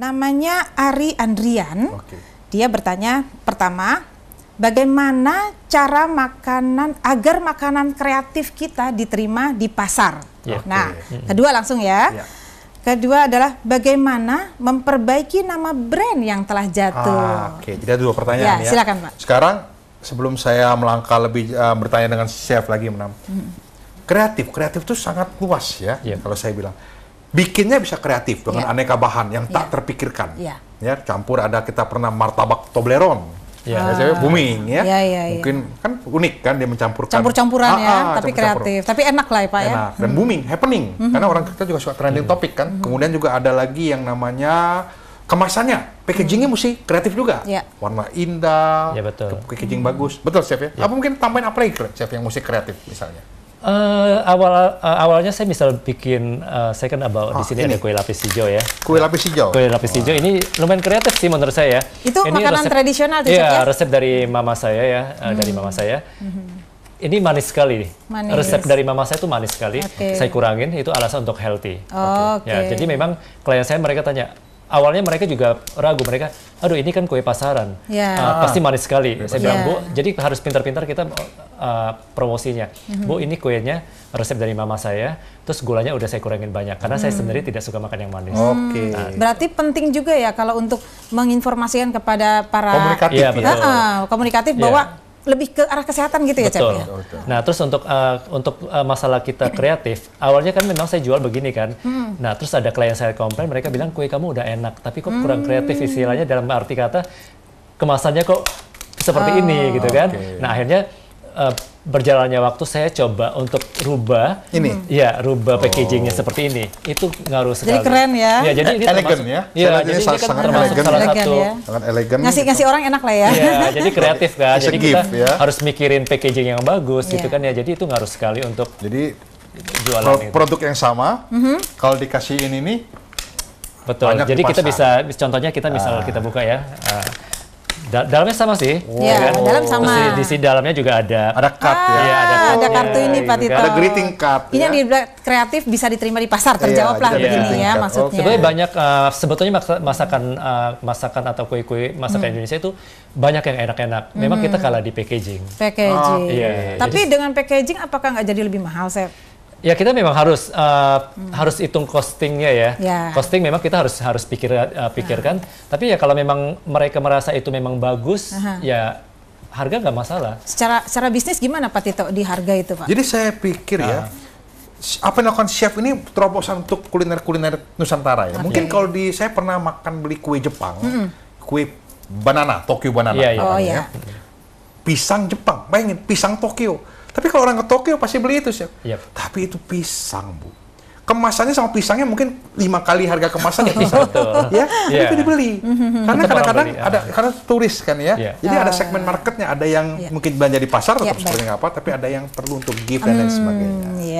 Namanya Ari Andrian. Okay. Dia bertanya pertama, bagaimana cara makanan agar makanan kreatif kita diterima di pasar. Yeah. Ya, nah, kedua langsung ya. Yeah. Kedua adalah bagaimana memperbaiki nama brand yang telah jatuh. Ah, Oke, okay. jadi dua pertanyaan ya. ya. Silakan Pak. Sekarang sebelum saya melangkah lebih uh, bertanya dengan chef lagi menam. Hmm. Kreatif, kreatif itu sangat luas ya. Yeah. Kalau saya bilang bikinnya bisa kreatif dengan yeah. aneka bahan yang tak iya. terpikirkan. Yeah. Ya, campur ada kita pernah martabak Toblerone. Ya, ah. booming ya. Ya, ya, ya. Mungkin kan unik kan dia mencampurkan campur-campuran ah, ya, ah, ah tapi campur kreatif, tapi enak lah ya, Pak ya. enak. ya. Dan hmm. booming, happening. Hmm. Karena orang kita juga suka trending hmm. topik kan. Hmm. Kemudian juga ada lagi yang namanya kemasannya, packagingnya hmm. mesti kreatif juga. Yeah. Warna indah, ya, betul. packaging hmm. bagus. Betul, Chef ya? ya. Apa mungkin tambahin apa lagi, Chef, yang mesti kreatif misalnya? Uh, awal uh, awalnya saya misal bikin uh, saya kan about oh, di ah, sini ada kue lapis hijau ya. Kue lapis hijau. Kue lapis hijau ini lumayan kreatif sih menurut saya ya. Itu ini makanan resep, tradisional tuh iya, ya. resep dari hmm. mama saya ya, hmm. dari mama saya. Hmm. Ini manis sekali. Manis. Resep dari mama saya itu manis sekali. Okay. Saya kurangin itu alasan untuk healthy. Oh, okay. Ya, jadi memang klien saya mereka tanya, awalnya mereka juga ragu mereka aduh ini kan kue pasaran yeah. Ya. uh, pasti manis sekali yeah. saya bilang ya. bu jadi harus pintar-pintar kita Eh, promosinya. Mm-hmm. Bu ini kuenya resep dari mama saya, terus gulanya udah saya kurangin banyak karena mm. saya mhm. sendiri tidak suka makan yang manis. Oke. Okay. Nah, gitu. Berarti penting juga ya kalau untuk menginformasikan kepada para komunikatif, iya, ya, betul. Uh, komunikatif yeah. bahwa lebih ke arah kesehatan gitu ya, Cep. Ya? Nah, terus untuk uh, untuk uh, masalah kita kreatif, awalnya kan memang saya jual begini kan. Hmm. Nah, terus ada klien saya komplain, mereka bilang kue kamu udah enak, tapi kok kurang hmm. kreatif istilahnya dalam arti kata kemasannya kok seperti oh, ini gitu kan. Okay. Nah, akhirnya uh, berjalannya waktu saya coba untuk rubah ini ya rubah oh. packagingnya seperti ini itu ngaruh sekali jadi keren ya ya jadi ini elegan ya ya jadi ini kan sangat termasuk elegan. salah satu ya. sangat elegan ngasih gitu. ngasih orang enak lah ya, ya jadi kreatif kan jadi gift, ya. harus mikirin packaging yang bagus yeah. gitu iya. kan ya jadi itu ngaruh sekali untuk jadi jualan pro itu. produk yang sama mm -hmm. kalau dikasih ini nih, betul jadi kita bisa contohnya kita misal ah. kita buka ya uh, Da dalamnya sama sih. Wow. Ya, kan? dalam sama. Terus di, di sini dalamnya juga ada. Ada card ah, ya. Iya, ada, ah, ada kartu ini Pak Tito. Ada greeting card. Ini yang ya. dibilang kreatif bisa diterima di pasar, iya, terjawablah ya, begini ya ya maksudnya. Okay. Eh, sebetulnya banyak uh, sebetulnya masakan uh, masakan atau kue-kue masakan hmm. Indonesia itu banyak yang enak-enak. Memang hmm. kita kalah di packaging. Packaging. Oh, Tapi jadi, dengan packaging apakah nggak jadi lebih mahal, Chef? Ya kita memang harus uh, hmm. harus hitung costingnya ya. Yeah. Costing memang kita harus harus pikir uh, pikirkan. Uh. Tapi ya kalau memang mereka merasa itu memang bagus, uh -huh. ya harga nggak masalah. Secara secara bisnis gimana Pak Tito di harga itu Pak? Jadi saya pikir uh. ya ah. apa yang dilakukan chef ini terobosan untuk kuliner-kuliner Nusantara ya. Okay. Mungkin kalau di saya pernah makan beli kue Jepang, -hmm. kue banana Tokyo banana. Yeah, iya, iya. yeah. Oh, ya. Yeah. Pisang Jepang, bayangin pisang Tokyo tapi kalau orang ke Tokyo pasti beli itu, sih. Yep. Tapi itu pisang, Bu. Kemasannya sama pisangnya mungkin lima kali harga kemasannya pisang. ya, yeah. itu iya. dibeli. mm Karena kadang-kadang ada ah. karena turis kan ya. Yeah. Jadi uh, ada ah. segmen marketnya, ada yang yeah. mungkin belanja di pasar tetap sebenarnya seperti apa, tapi ada yang perlu untuk gift dan lain hmm, sebagainya. Yeah.